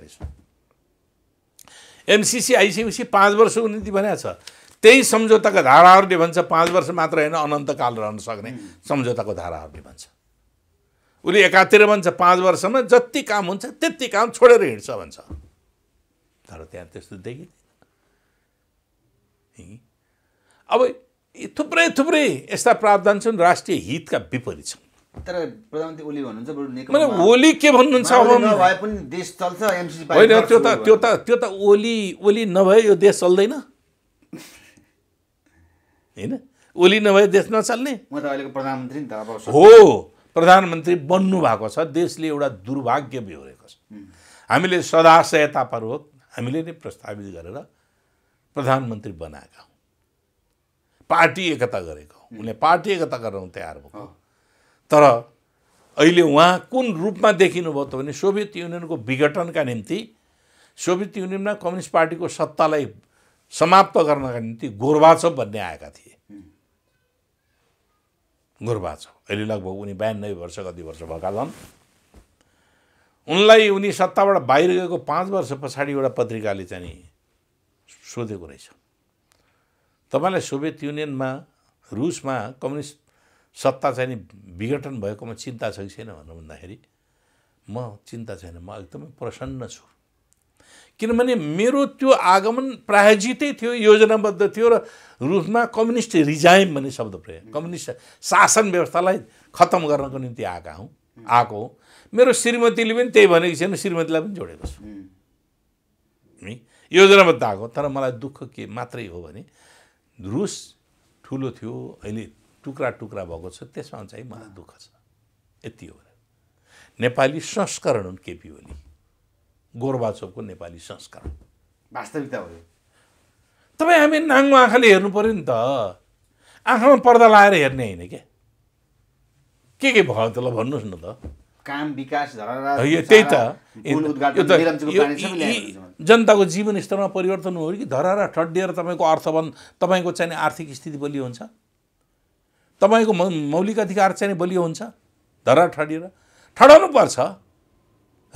एमसिसी आइसकेपछि पाँच वर्षको निम्ति भनेको छ त्यही सम्झौताका धाराहरूले भन्छ पाँच वर्ष मात्र होइन अनन्तकाल रहन सक्ने सम्झौताको धाराहरूले भन्छ उसले एकातिर भन्छ पाँच वर्षमा जति काम हुन्छ त्यति काम छोडेर हिँड्छ भन्छ तर त्यहाँ त्यस्तो देखिँदैन अब थुप्रै थुप्रै यस्ता प्रावधान छन् राष्ट्रिय हितका विपरीत छन्
तर प्रधानमन्त्री ओली भन्नुहुन्छ बरु नेकपा ओली के भन्नुहुन्छ अब नभए पनि देश चल्छ एमसिसी होइन त्यो त त्यो
त त्यो त ओली ओली नभए यो देश चल्दैन होइन ओली नभए देश नचल्ने म त अहिलेको प्रधानमन्त्री नि त हो प्रधानमन्त्री बन्नु भएको छ देशले एउटा दुर्भाग्य बिहोरेको छ हामीले सदाशयतापूर्वक हामीले नै प्रस्तावित गरेर प्रधानमन्त्री बनाएका हौँ पार्टी एकता गरेको हौँ उनले पार्टी एकता गराउनु तयार भएको तर अहिले उहाँ कुन रूपमा देखिनुभयो त भने सोभियत युनियनको विघटनका निम्ति सोभियत युनियनमा कम्युनिस्ट पार्टीको सत्तालाई समाप्त गर्नका निम्ति गोर्बाचव भन्ने आएका थिए गोर्बाचव अहिले लगभग उनी बयानब्बे वर्ष कति वर्ष भएका छन् उनलाई उनी सत्ताबाट बाहिर गएको पाँच वर्ष पछाडि एउटा पत्रिकाले चाहिँ सोधेको रहेछ तपाईँलाई सोभियत युनियनमा रुसमा कम्युनिस्ट सत्ता चाहिँ नि विघटन भएकोमा चिन्ता छ कि छैन भन्नु भन्दाखेरि म चिन्ता छैन म एकदमै प्रसन्न छु किनभने मेरो त्यो आगमन प्रायोजितै थियो योजनाबद्ध थियो र रुसमा कम्युनिस्ट रिजाइम भन्ने शब्द प्रयोग कम्युनिस्ट शासन व्यवस्थालाई खत्तम गर्नको निम्ति आएका हौँ आएको हो मेरो श्रीमतीले पनि त्यही भनेको छैन श्रीमतीलाई पनि जोडेको छु है योजनाबद्ध आएको तर मलाई दुःख के मात्रै हो भने रुस ठुलो थियो अहिले टुक्रा टुक्रा भएको छ त्यसमा चाहिँ मलाई दुःख छ यति हो नेपाली संस्करण हुन् केपी ओली गोरबाचोको नेपाली संस्करण वास्तविकता हो तपाईँ हामी नाङ्गो आँखाले हेर्नु पऱ्यो नि त आँखामा पर्दा लगाएर हेर्ने होइन क्या के के भयो त ल भन्नुहोस् न त
काम विकास यो त्यही त
जनताको जीवन स्तरमा परिवर्तन हो कि धरारा ठड्डिएर तपाईँको अर्थबन्ध तपाईँको चाहिँ आर्थिक स्थिति बलियो हुन्छ तपाईँको मौलिक अधिकार चाहिँ बलियो हुन्छ धरा ठडिएर ठडाउनु पर्छ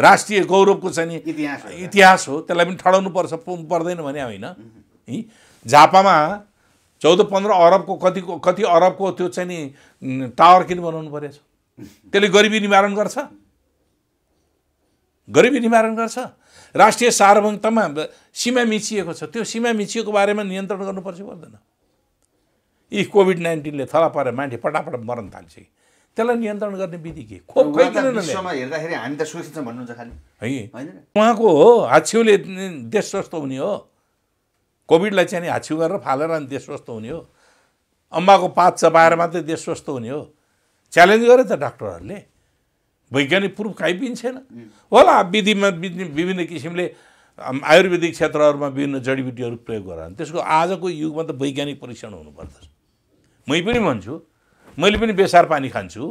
राष्ट्रिय गौरवको चाहिँ इतिहास इतिहास हो त्यसलाई पनि ठडाउनु पर्छ पर्दैन भने होइन है झापामा चौध पन्ध्र अरबको कतिको कति अरबको त्यो चाहिँ नि टावर किन बनाउनु परेछ त्यसले गरिबी निवारण गर्छ गरिबी निवारण गर्छ राष्ट्रिय सार्वभौमतामा सीमा मिचिएको छ त्यो सीमा मिचिएको बारेमा नियन्त्रण गर्नुपर्छ पर्दैन यी कोभिड नाइन्टिनले थला परेर मान्छे पटापट मर्न थाल्छ कि त्यसलाई नियन्त्रण गर्ने विधि के खोप खै हेर्दाखेरि
हामी त भन्नुहुन्छ खालि
है उहाँको हो हाछिउले देश स्वस्थ हुने हो कोभिडलाई चाहिँ हाछ्यु गरेर फालेर अनि देश स्वस्थ हुने हो अम्बाको पात चपाएर मात्रै देश स्वस्थ हुने हो च्यालेन्ज गरे त डाक्टरहरूले वैज्ञानिक प्रुफ काहीँ पनि छैन होला विधिमा विभिन्न किसिमले आयुर्वेदिक क्षेत्रहरूमा विभिन्न जडीबुटीहरू प्रयोग गरेर त्यसको आजको युगमा त वैज्ञानिक परीक्षण हुनुपर्दछ मै पनि भन्छु मैले पनि बेसार पानी खान्छु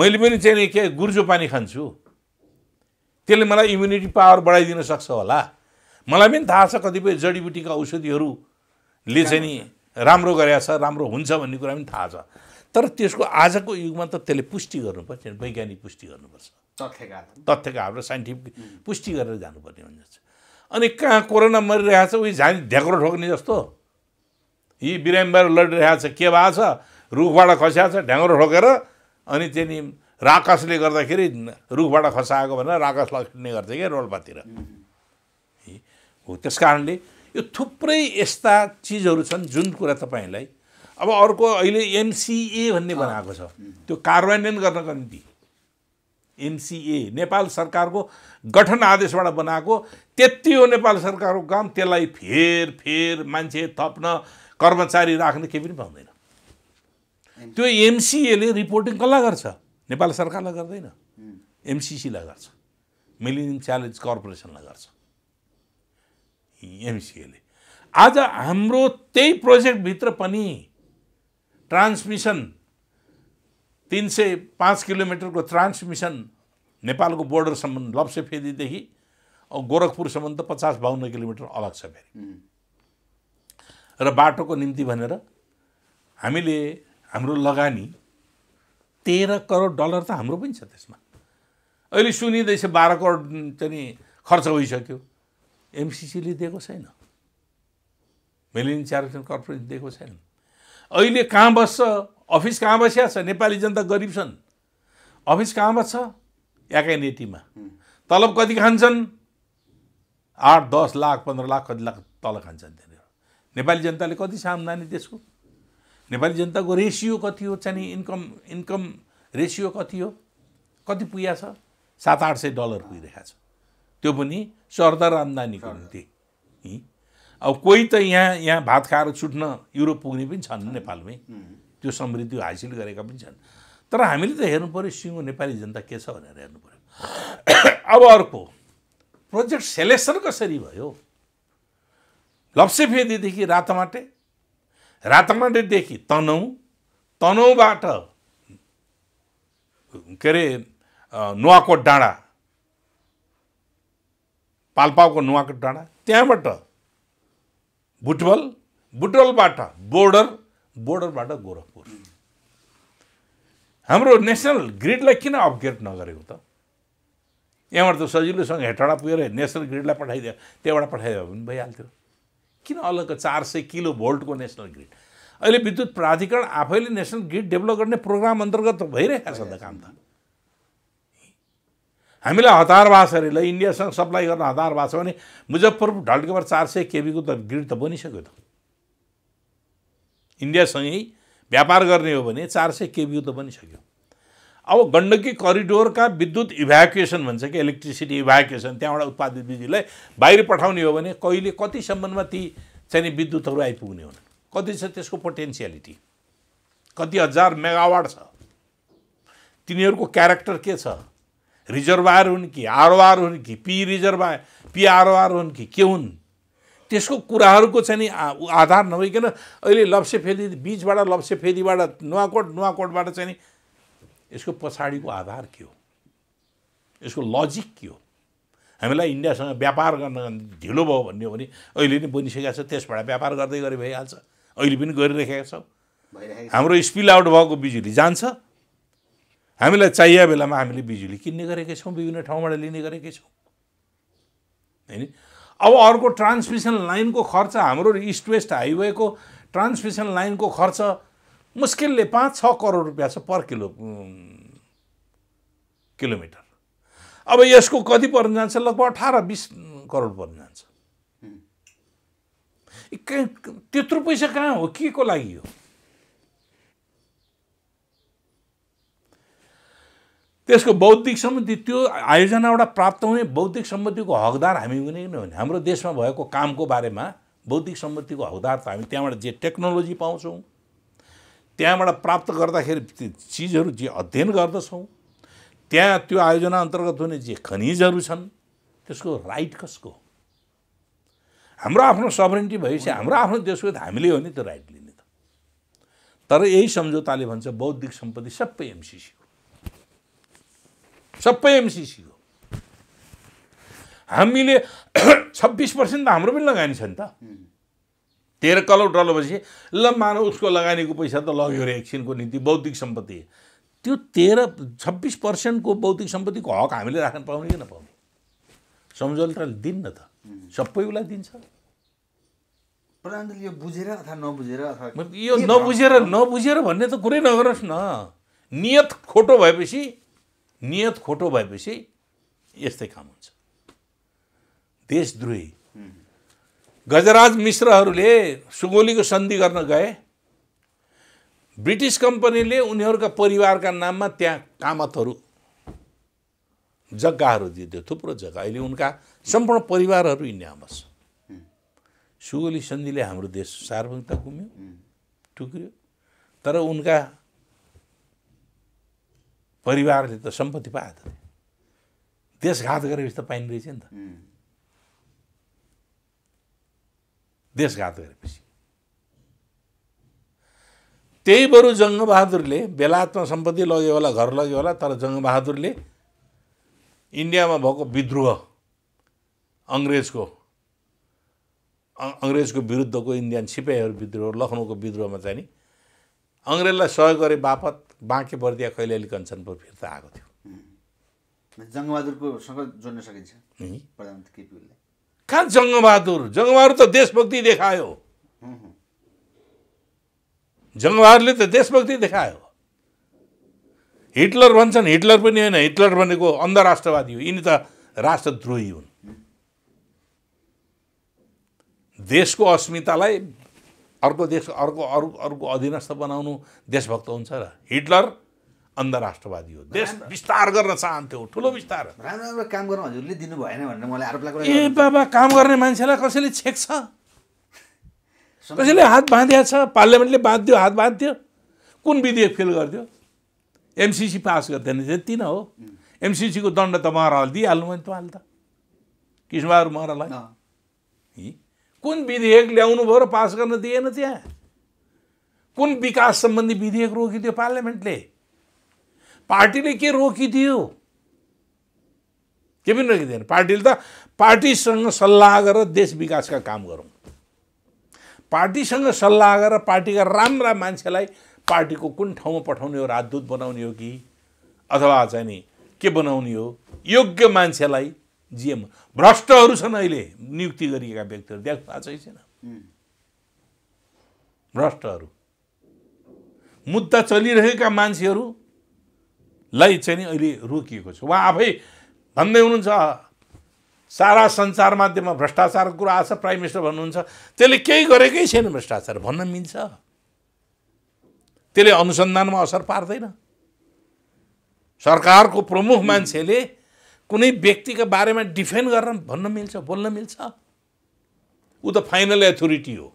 मैले पनि चाहिँ के गुर्जो पानी खान्छु त्यसले मलाई इम्युनिटी पावर बढाइदिन सक्छ होला मलाई पनि थाहा छ कतिपय जडीबुटीका औषधिहरूले चाहिँ नि राम्रो गरेका छ राम्रो हुन्छ भन्ने कुरा पनि थाहा छ तर त्यसको आजको युगमा त त्यसले पुष्टि गर्नुपर्छ वैज्ञानिक पुष्टि गर्नुपर्छ तथ्यका तथ्यका हाम्रो साइन्टिफिक पुष्टि गरेर जानुपर्ने हुन्छ अनि कहाँ कोरोना मरिरहेको छ उयो झानी ढ्याक्रो ठोक्ने जस्तो यी बिरामीबाट लडिरहेको छ के भएको छ रुखबाट खस्याएको छ ढ्याङ्ग्रो ठोकेर अनि त्यहाँदेखि राकसले गर्दाखेरि रुखबाट खसाएको भनेर राकस लगिने गर्छ क्या रोल्पातिर हो त्यस कारणले यो थुप्रै यस्ता चिजहरू छन् जुन कुरा तपाईँलाई अब अर्को अहिले एमसिए भन्ने बनाएको छ त्यो कार्यान्वयन गर्नको निम्ति एमसिए नेपाल सरकारको गठन आदेशबाट बनाएको त्यति हो नेपाल सरकारको काम त्यसलाई फेर फेर मान्छे थप्न कर्मचारी राख्ने केही पनि पाउँदैन त्यो एमसिएले रिपोर्टिङ कसलाई गर्छ नेपाल सरकारलाई गर्दैन एमसिसीलाई गर्छ मिलिनियम च्यालेन्ज कर्पोरेसनलाई गर्छ एमसिएले आज हाम्रो त्यही प्रोजेक्टभित्र पनि ट्रान्समिसन तिन सय पाँच किलोमिटरको ट्रान्समिसन नेपालको बोर्डरसम्म लप्से फेदीदेखि गोरखपुरसम्म त पचास बाहन्न किलोमिटर अलग छ फेरि र बाटोको निम्ति भनेर हामीले हाम्रो लगानी तेह्र करोड डलर त हाम्रो पनि छ त्यसमा अहिले सुनिँदैछ बाह्र करोड चाहिँ खर्च भइसक्यो एमसिसीले दिएको छैन मेलिन च्यारिटेबल कर्पोरेसन दिएको छैन अहिले कहाँ बस्छ अफिस कहाँ बसिया छ नेपाली जनता गरिब छन् अफिस कहाँ बस्छ याकै नेटीमा तलब कति खान्छन् आठ दस लाख पन्ध्र लाख कति लाख तल खान्छन् त्यहाँ नेपाली जनताले कति छ आम्दानी त्यसको नेपाली जनताको रेसियो कति हो चाहिँ इन्कम इन्कम रेसियो कति हो कति पुगेको छ सात आठ सय डलर पुगिरहेको छ त्यो पनि सरदर आम्दानीको निम्ति अब कोही त यहाँ यहाँ भात खाएर छुट्न युरोप पुग्ने पनि छन् नेपालमै त्यो समृद्धि हासिल गरेका पनि छन् तर हामीले त हेर्नु पऱ्यो सिङ्गो नेपाली जनता के छ भनेर हेर्नु पऱ्यो अब अर्को प्रोजेक्ट सेलेक्सन कसरी भयो फेदीदेखि रातमाटे रातमाटेदेखि तनहुँ तनहुँबाट के अरे नुवाकोट डाँडा पाल्पाको नुवाकोट डाँडा त्यहाँबाट बुटवल बुटवलबाट बोर्डर बोर्डरबाट गोरखपुर हाम्रो नेसनल ग्रिडलाई किन अपग्रेड नगरेको त यहाँबाट त सजिलोसँग हेटडा पुगेर नेसनल ग्रिडलाई पठाइदियो त्यहाँबाट पठाइदियो भने भइहाल्थ्यो किन अलग चार सय किलो भोल्टको नेसनल ग्रिड अहिले विद्युत प्राधिकरण आफैले नेसनल ग्रिड डेभलप गर्ने प्रोग्राम अन्तर्गत भइरहेको छ त काम त हामीलाई हतार भएको छ अरे ल इन्डियासँग सप्लाई गर्न हतार भएको छ भने मुजफ्फरपुर ढल्केबाट चार सय केबीको त ग्रिड त बनिसक्यो त इन्डियासँगै व्यापार गर्ने हो भने चार सय केबीको त बनिसक्यो अब गण्डकी करिडोरका विद्युत इभ्याकुएसन भन्छ कि इलेक्ट्रिसिटी इभ्याकुएसन त्यहाँबाट उत्पादित बिजुलीलाई बाहिर पठाउने हो भने कहिले कतिसम्ममा ती चाहिँ विद्युतहरू आइपुग्ने हुन् कति छ त्यसको पोटेन्सियालिटी कति हजार मेगावाट छ तिनीहरूको क्यारेक्टर के छ रिजर्भार हुन् कि आरओआर हुन् कि पी रिजर्भायर पिआरओआर हुन् कि के हुन् त्यसको कुराहरूको चाहिँ आधार नभइकन अहिले लप्से फेदी बिचबाट लप्से फेदीबाट नुवाकोट नुवाकोटबाट चाहिँ यसको पछाडिको आधार के हो यसको लजिक के हो हामीलाई इन्डियासँग व्यापार गर्न ढिलो भयो भन्ने हो भने अहिले नै बनिसकेको छ त्यसबाट व्यापार गर्दै गरे भइहाल्छ अहिले पनि गरिरहेका छौँ हाम्रो स्पिल आउट भएको बिजुली जान्छ हामीलाई चाहिए बेलामा हामीले बिजुली किन्ने गरेकै छौँ विभिन्न ठाउँबाट लिने गरेकै छौँ होइन अब अर्को ट्रान्समिसन लाइनको खर्च हाम्रो इस्ट वेस्ट हाइवेको ट्रान्समिसन लाइनको खर्च मुस्किलले पाँच छ करोड रुपियाँ छ पर किलो किलोमिटर अब यसको कति पर्न जान्छ लगभग अठार बिस करोड पर्न जान्छ त्यत्रो पैसा कहाँ हो के को लागि हो त्यसको बौद्धिक सम्बन्धी त्यो आयोजनाबाट प्राप्त हुने बौद्धिक सम्पत्तिको हकदार हामी हुने कि नहुने हाम्रो देशमा भएको कामको बारेमा बौद्धिक सम्पत्तिको हकदार त हामी त्यहाँबाट जे टेक्नोलोजी पाउँछौँ त्यहाँबाट प्राप्त गर्दाखेरि चिजहरू जे अध्ययन गर्दछौँ त्यहाँ त्यो आयोजना अन्तर्गत हुने जे खनिजहरू छन् त्यसको राइट कसको हाम्रो आफ्नो सभरेन्टी भएपछि हाम्रो आफ्नो देशको त हामीले हो नि त्यो राइट लिने त तर यही सम्झौताले भन्छ बौद्धिक सम्पत्ति सबै एमसिसी हो सबै एमसिसी हो हामीले छब्बिस पर्सेन्ट त हाम्रो पनि लगानी छ नि त तेह्र कलौ डलोपछि ल मान उसको लगानीको पैसा त लग्यो अरे एकछिनको निम्ति बौद्धिक सम्पत्ति त्यो तेह्र छब्बिस पर्सेन्टको बौद्धिक सम्पत्तिको हक हामीले राख्न पाउने कि नपाउने सम्झौताले दिन्न त सबै उसलाई दिन्छ
प्रधानले बुझेर अथवा नबुझेर
अथवा यो नबुझेर नबुझेर भन्ने त कुरै नगरोस् न नियत खोटो भएपछि नियत खोटो भएपछि यस्तै काम हुन्छ देशद्रोही गजराज मिश्रहरूले सुगोलीको सन्धि गर्न गए ब्रिटिस कम्पनीले उनीहरूका परिवारका नाममा त्यहाँ कामतहरू जग्गाहरू दिइदियो थुप्रो जग्गा अहिले उनका सम्पूर्ण परिवारहरू इन्डियामा छ सुगोली सन्धिले हाम्रो देश सार्वजनिकता घुम्यो टुक्रियो तर उनका परिवारले त सम्पत्ति पाए त देशघात गरेपछि त पाइने रहेछ नि त देशघात गरेपछि त्यही बरु जङ्गबहादुरले बेलायतमा सम्पत्ति लग्यो होला घर लग्यो होला तर जङ्गबहादुरले इन्डियामा भएको विद्रोह अङ्ग्रेजको अङ्ग्रेजको विरुद्धको इन्डियन सिपाहीहरू विद्रोह लखनऊको विद्रोहमा चाहिँ नि अङ्ग्रेजलाई सहयोग गरे बापत बाँके बर्दिया कैलाली कञ्चनपुर फिर्ता आएको
थियो जङ्गबहादुरको सँग जोड्न
सकिन्छ कहाँ जङ्गबहादुर जङ्गबहादुर त देशभक्ति देखायो जङ्गबहादुरले त देशभक्ति देखायो हिटलर भन्छन् हिटलर पनि होइन हिटलर भनेको अन्धराष्ट्रवादी हो यिनी त राष्ट्रद्रोही हुन् देशको अस्मितालाई अर्को देश अर्को अरू अर्को अधीनस्थ बनाउनु देशभक्त हुन्छ र हिटलर अन्धराष्ट्रवादी हो देश विस्तार गर्न चाहन्थ्यो ठुलो विस्तार राम्रो राम्रो काम गर्न हजुरले दिनु भएन भनेर मलाई आरोप लाग्यो ए बाबा काम गर्ने मान्छेलाई कसैले छेक्छ कसैले हात बाँधिया छ पार्लियामेन्टले बाँधिदियो हात बाँधिदियो कुन विधेयक फेल गरिदियो एमसिसी पास गरिदिएन त्यति नै हो एमसिसीको दण्ड त उहाँहरूलाई दिइहाल्नु नि तपाईँले त कृष्णबहादुर महरालाई कुन विधेयक ल्याउनु भयो र पास गर्न दिएन त्यहाँ कुन विकास सम्बन्धी विधेयक रोकिदियो पार्लियामेन्टले पार्टीले के रोकिदियो के पनि रोकिदिएन पार्टीले त पार्टीसँग सल्लाह गरेर देश विकासका काम गरौँ पार्टीसँग सल्लाह गरेर पार्टीका राम्रा मान्छेलाई पार्टीको कुन ठाउँमा पठाउने हो राजदूत बनाउने हो कि अथवा चाहिँ नि के बनाउने हो योग्य मान्छेलाई जिएम भ्रष्टहरू छन् अहिले नियुक्ति गरिएका व्यक्तिहरू देख्नु भएको छैन भ्रष्टहरू मुद्दा चलिरहेका मान्छेहरू लाई चाहिँ नि अहिले रोकिएको छ उहाँ आफै भन्दै हुनुहुन्छ सारा सञ्चार माध्यममा भ्रष्टाचारको कुरा छ प्राइम मिनिस्टर भन्नुहुन्छ त्यसले केही गरेकै छैन भ्रष्टाचार भन्न मिल्छ त्यसले अनुसन्धानमा असर पार्दैन सरकारको प्रमुख मान्छेले कुनै व्यक्तिका बारेमा डिफेन्ड गरेर भन्न मिल्छ बोल्न मिल्छ ऊ त फाइनल एथोरिटी हो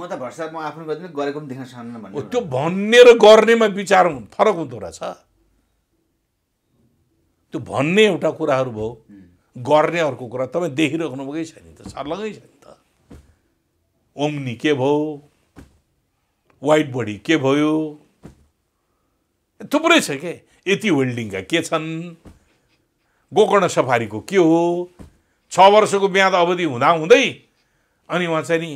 म त भ्रष्टाचार म आफ्नो
गरेको पनि देख्न सक्दैन त्यो भन्ने र गर्नेमा विचार फरक हुँदो रहेछ त्यो भन्ने एउटा कुराहरू भयो गर्ने अर्को कुरा तपाईँ देखिराख्नुभएकै छ नि त सर्लगै छ नि त ओम्नी के भयो वाइट बडी के भयो थुप्रै छ के यति वेल्डिङका के छन् गोकर्ण सफारीको के हो छ वर्षको म्याद अवधि हुँदा हुँदै अनि उहाँ चाहिँ नि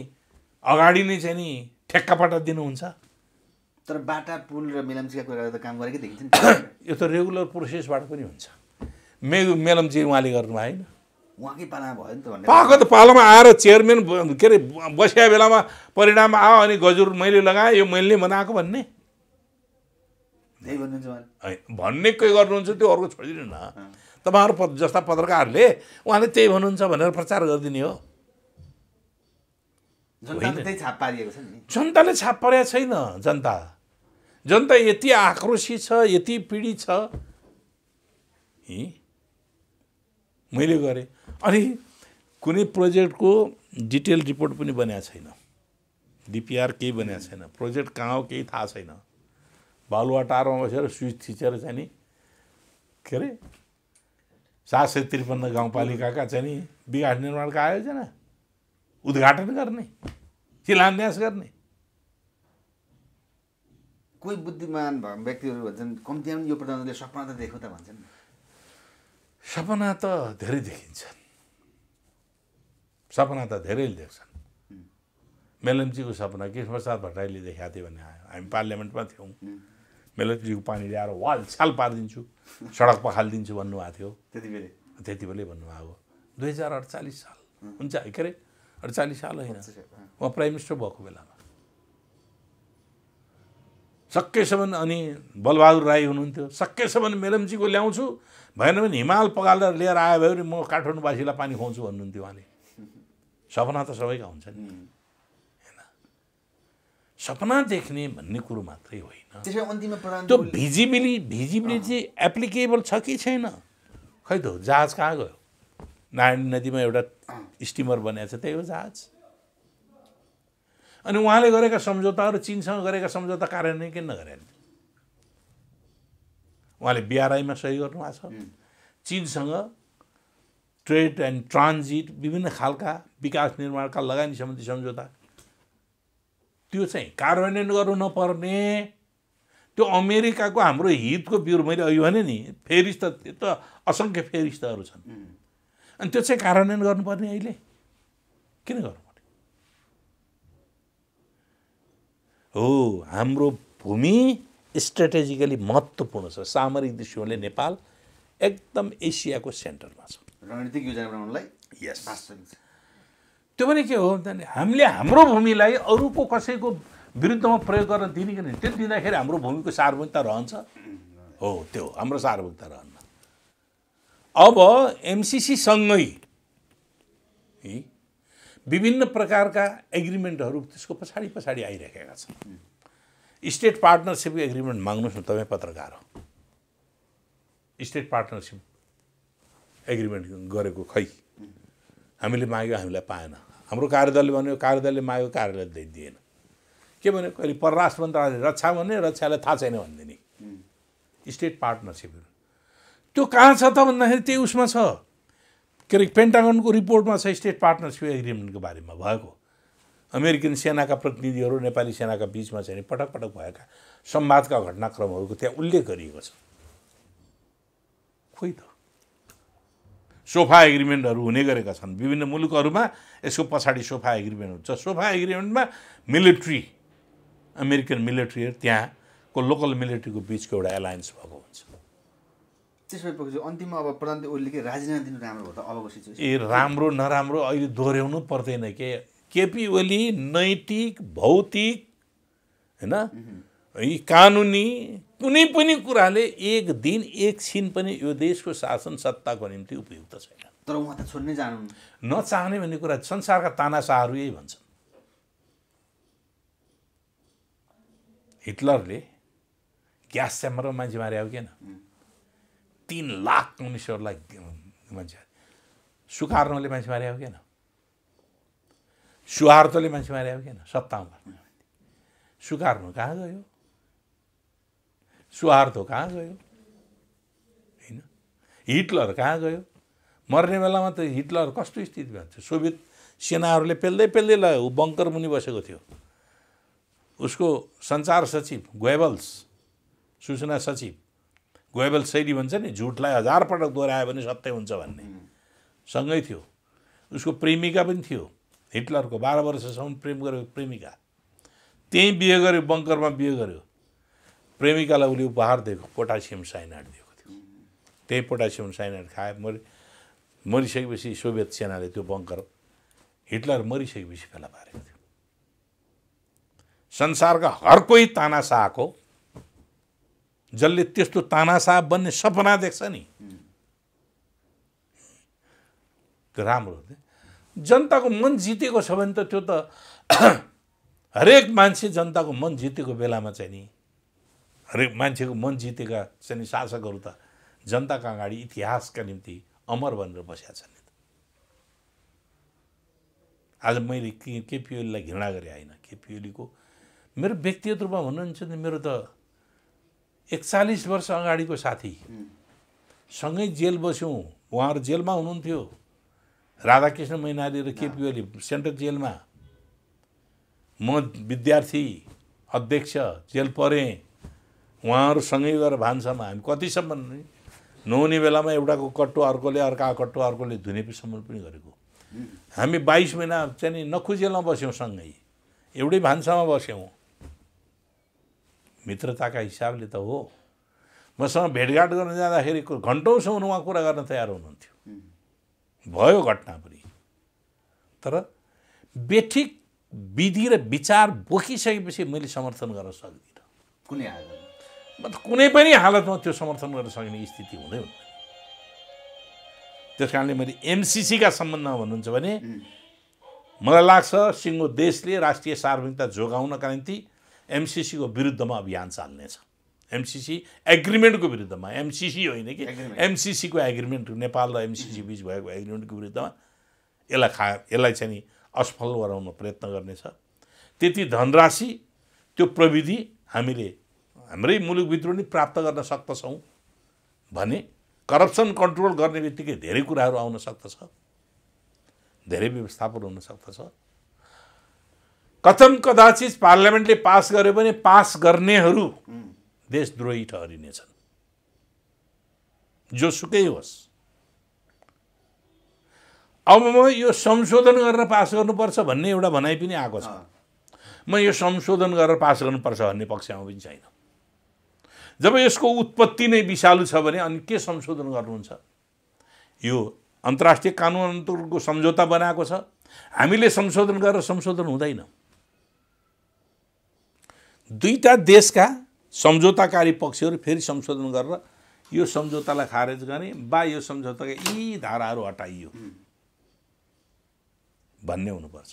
अगाडि नै चाहिँ नि ठेक्कापाटा दिनुहुन्छ
तर बाटा पुल र मिलामसीका कुरा त काम गरेकै देखिन्छ
यो त रेगुलर प्रोसेसबाट पनि हुन्छ मे मेलमजी उहाँले गर्नु होइन पाको त पालोमा आएर चेयरमेन के अरे बसिया बेलामा परिणाम आयो अनि गजुर मैले लगाएँ यो मैले बनाएको भन्ने भन्ने कोही गर्नुहुन्छ त्यो अर्को छोडिदिनु न तपाईँहरू जस्ता पत्रकारहरूले उहाँले त्यही भन्नुहुन्छ भनेर प्रचार गरिदिने हो
जनताले
छाप परेको छैन जनता जनता यति आक्रोशी छ यति पीडित छ मैले गरेँ अनि कुनै प्रोजेक्टको डिटेल रिपोर्ट पनि बनाएको छैन डिपिआर केही बनाएको छैन प्रोजेक्ट कहाँ हो केही थाहा छैन बालुवा टाढोमा बसेर स्विच थिचेर चाहिँ नि के अरे सात सय त्रिपन्न गाउँपालिकाका चाहिँ नि विकास निर्माणका आयोजना उद्घाटन गर्ने शिलान्यास गर्ने
कोही बुद्धिमान व्यक्तिहरू भन्छन् कम्ती यो प्रधानले सपना त देखो त भन्छन्
सपना त धेरै देखिन्छन् सपना त धेरैले देख्छन् मेलम्चीको सपना कृष्णप्रसाद भट्टराईले देखाएको थियो भने आयो हामी पार्लियामेन्टमा थियौँ मेलम्चीको पानी ल्याएर वाल छाल पारिदिन्छु सडक पखालिदिन्छु भन्नुभएको थियो त्यति बेला त्यति बेलै भन्नुभएको दुई हजार अडचालिस साल हुन्छ के अरे अडचालिस साल होइन उहाँ प्राइम मिनिस्टर भएको बेलामा सकेसम्म अनि बलबहादुर राई हुनुहुन्थ्यो सकेसम्म मेलम्चीको ल्याउँछु भएन भने हिमाल पगालेर लिएर आयो भयो भने म काठमाडौँवासीलाई पानी खुवाउँछु भन्नुहुन्थ्यो उहाँले सपना त सबैका हुन्छ नि होइन सपना देख्ने भन्ने कुरो मात्रै
होइन त्यो
भिजिबिलिटी भिजिबिलिटी एप्लिकेबल छ कि छैन खै त हो जहाज कहाँ गयो नारायणी नदीमा एउटा स्टिमर बनाएको छ त्यही हो जहाज अनि उहाँले गरेका सम्झौताहरू चिनसँग गरेका सम्झौता कार्यान्वयन किन नगरे उहाँले बिआरआईमा सही गर्नुभएको छ चिनसँग ट्रेड एन्ड ट्रान्जिट विभिन्न खालका विकास निर्माणका लगानी सम्बन्धी सम्झौता त्यो चाहिँ कार्यान्वयन गर्नु नपर्ने त्यो अमेरिकाको हाम्रो हितको बिउ मैले अघि भने नि फेरिस्त त्यो त असङ्ख्य फेरिस्तहरू छन् अनि त्यो चाहिँ कार्यान्वयन गर्नुपर्ने अहिले किन गर्नुपर्ने हो हाम्रो भूमि स्ट्रेटेजिकली महत्त्वपूर्ण छ सामरिक दृष्टिकोणले नेपाल एकदम एसियाको सेन्टरमा छ रणनीतिक योजना बनाउनलाई यस त्यो पनि के हो भने हामीले हाम्रो भूमिलाई अरूको कसैको विरुद्धमा प्रयोग गर्न दिने किन त्यो दिँदाखेरि हाम्रो भूमिको सार्वभौमिकता रहन्छ हो त्यो हाम्रो सार्वभौमिकता रहन्न अब एमसिसीसँगै विभिन्न प्रकारका एग्रिमेन्टहरू त्यसको पछाडि पछाडि आइरहेका छन् स्टेट पार्टनरसिप एग्रिमेन्ट माग्नुहोस् न तपाईँ पत्रकार हो स्टेट पार्टनरसिप एग्रिमेन्ट गरेको खै हामीले माग्यो हामीलाई पाएन हाम्रो कार्यदलले भन्यो कार्यदलले माग्यो कार्यालय दिएन के भन्यो कहिले परराष्ट्र मन्त्रालय रक्षा भन्ने रक्षालाई थाहा छैन भनिदिने स्टेट पार्टनरसिप त्यो कहाँ छ त भन्दाखेरि त्यही उसमा छ के अरे पेन्टागनको रिपोर्टमा छ स्टेट पार्टनरसिप एग्रिमेन्टको बारेमा भएको अमेरिकन सेनाका प्रतिनिधिहरू नेपाली सेनाका बिचमा चाहिँ पटक पटक भएका संवादका घटनाक्रमहरूको त्यहाँ उल्लेख गरिएको छ खोइ त सोफा एग्रिमेन्टहरू हुने गरेका छन् विभिन्न मुलुकहरूमा यसको पछाडि सोफा एग्रिमेन्ट हुन्छ सोफा एग्रिमेन्टमा मिलिट्री अमेरिकन मिलिट्रीहरू त्यहाँको लोकल मिलिट्रीको बिचको एउटा एलायन्स भएको हुन्छ
भएपछि अन्तिममा अब प्रधानले राजिनामा दिनु राम्रो हो त अबको सिचुएसन ए राम्रो
नराम्रो अहिले दोहोऱ्याउनु पर्दैन के केपी ओली नैतिक भौतिक होइन यी कानुनी कुनै पनि कुराले एक दिन एकछिन पनि यो देशको शासन सत्ताको निम्ति उपयुक्त छैन तर उहाँ त छोड्नै जानु नचाहने भन्ने कुरा संसारका तानासाहरू यही भन्छन् हिटलरले ग्यास च्याम्बरमा मान्छे मारे किन तिन लाख कम्युनिस्टहरूलाई मान्छे सुकार्नुले मान्छे मारे किन तले मान्छे मारे किन सत्ताउन सुकार्नु कहाँ गयो सुहार्तो कहाँ गयो होइन हिटलर कहाँ गयो मर्ने बेलामा त हिटलर कस्तो स्थिति भन्थ्यो सोभियत सेनाहरूले पेल्दै पेल्दै ल बङ्कर मुनि बसेको थियो उसको सञ्चार सचिव गोएबल्स सूचना सचिव गोएबल्स शैली भन्छ नि झुटलाई हजार पटक दोहोऱ्यायो भने सत्य हुन्छ भन्ने सँगै थियो उसको प्रेमिका पनि थियो हिटलरको बाह्र वर्षसम्म प्रेम गरेको प्रेमिका त्यहीँ बिहे गर्यो बङ्करमा बिहे गर्यो प्रेमिकालाई उसले उपहार दिएको पोटासियम साइनाइड दिएको थियो त्यही पोटासियम साइनाइड खायो मरि मरिसकेपछि सोभियत सेनाले त्यो बङ्कर हिटलर मरिसकेपछि फेला पारेको थियो संसारका हर कोही तानासाहको जसले त्यस्तो तानासाह बन्ने सपना देख्छ नि त्यो राम्रो जनताको मन जितेको छ भने त त्यो त हरेक मान्छे जनताको मन जितेको बेलामा चाहिँ नि हरेक मान्छेको मन जितेका चाहिँ नि शासकहरू त जनताका अगाडि इतिहासका निम्ति अमर भनेर बसेका छन् आज मैले के केपिओलीलाई घृणा गरेँ होइन केपिओलीको मेरो व्यक्तिगत रूपमा भन्नुहुन्छ भने मेरो त एकचालिस वर्ष अगाडिको साथी सँगै जेल बस्यौँ उहाँहरू जेलमा हुनुहुन्थ्यो राधाकृष्ण मैनाली र केपी ओली सेन्ट्रल जेलमा म विद्यार्थी अध्यक्ष जेल परेँ उहाँहरूसँगै गएर भान्सामा हामी कतिसम्म नहुने बेलामा एउटाको कट्टो अर्कोले अर्का कट्टो अर्कोले धुनेपीसम्म पनि गरेको हामी बाइस महिना चाहिँ नखुजेलमा बस्यौँ सँगै एउटै भान्सामा बस्यौँ मित्रताका हिसाबले त हो मसँग भेटघाट गर्न जाँदाखेरि घन्टौँसम्म उहाँ कुरा गर्न तयार हुनुहुन्थ्यो भयो घटना पनि तर बेठिक विधि र विचार बोकिसकेपछि मैले समर्थन गर्न सक्दिनँ कुनै हालतमा मतलब कुनै पनि हालतमा त्यो समर्थन गर्न सक्ने स्थिति हुँदै हुन्न त्यस कारणले मैले एमसिसीका सम्बन्धमा भन्नुहुन्छ भने मलाई लाग्छ सिङ्गो देशले राष्ट्रिय सार्वजनिकता जोगाउनका निम्ति एमसिसीको विरुद्धमा अभियान चाल्नेछ एमसिसी एग्रिमेन्टको विरुद्धमा एमसिसी होइन कि एमसिसीको एग्रिमेन्ट नेपाल र एमसिसी बिच भएको एग्रिमेन्टको विरुद्धमा यसलाई खा यसलाई चाहिँ असफल गराउन प्रयत्न गर्नेछ त्यति धनराशि त्यो प्रविधि हामीले हाम्रै मुलुकभित्र पनि प्राप्त गर्न सक्दछौँ भने करप्सन कन्ट्रोल गर्ने बित्तिकै धेरै कुराहरू आउन सक्दछ धेरै व्यवस्थापन हुन सक्दछ कथम कदाचित पार्लियामेन्टले पास गर्यो भने पास गर्नेहरू देशद्रोही ठहरिनेछन् जोसुकै होस् अब म यो संशोधन गरेर पास गर्नुपर्छ भन्ने एउटा भनाइ पनि आएको छ म यो संशोधन गरेर पास गर्नुपर्छ भन्ने पक्षमा पनि छैन जब यसको उत्पत्ति नै विषालु छ भने अनि के संशोधन गर्नुहुन्छ यो अन्तर्राष्ट्रिय कानुन अन्तर्गतको सम्झौता बनाएको छ हामीले संशोधन गरेर संशोधन हुँदैन दुईवटा देशका सम्झौताकारी पक्षहरू फेरि संशोधन गरेर यो सम्झौतालाई खारेज गर्ने वा यो सम्झौताका यी धाराहरू हटाइयो भन्ने हुनुपर्छ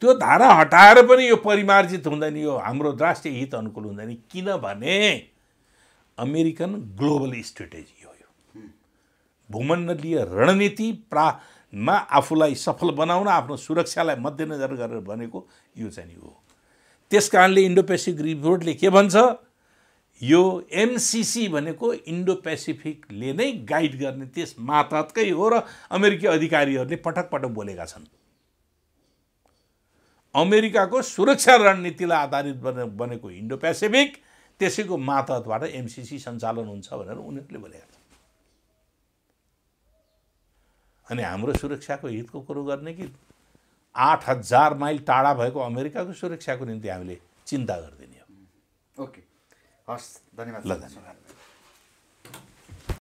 त्यो धारा हटाएर पनि यो परिमार्जित हुँदैन यो हाम्रो राष्ट्रिय हित अनुकूल हुँदैन किनभने अमेरिकन ग्लोबल स्ट्रेटेजी हो यो भूमण्डलीय रणनीति प्रामा आफूलाई सफल बनाउन आफ्नो सुरक्षालाई मध्यनजर गरेर भनेको यो चाहिँ हो त्यस कारणले इन्डो पेसिफिक रिपोर्टले के भन्छ यो एमसिसी भनेको इन्डो पेसिफिकले नै गाइड गर्ने त्यस मातहतकै हो र अमेरिकी अधिकारीहरूले पटक पटक बोलेका छन् अमेरिकाको सुरक्षा रणनीतिलाई आधारित बने बनेको इन्डो पेसिफिक त्यसैको मातहतबाट एमसिसी सञ्चालन हुन्छ भनेर उनीहरूले बोलेका छन् अनि हाम्रो सुरक्षाको हितको कुरो गर्ने कि आठ हजार माइल टाढा भएको अमेरिकाको सुरक्षाको निम्ति हामीले चिन्ता गरिदिने
हो ओके हस् धन्यवाद ल धन्यवाद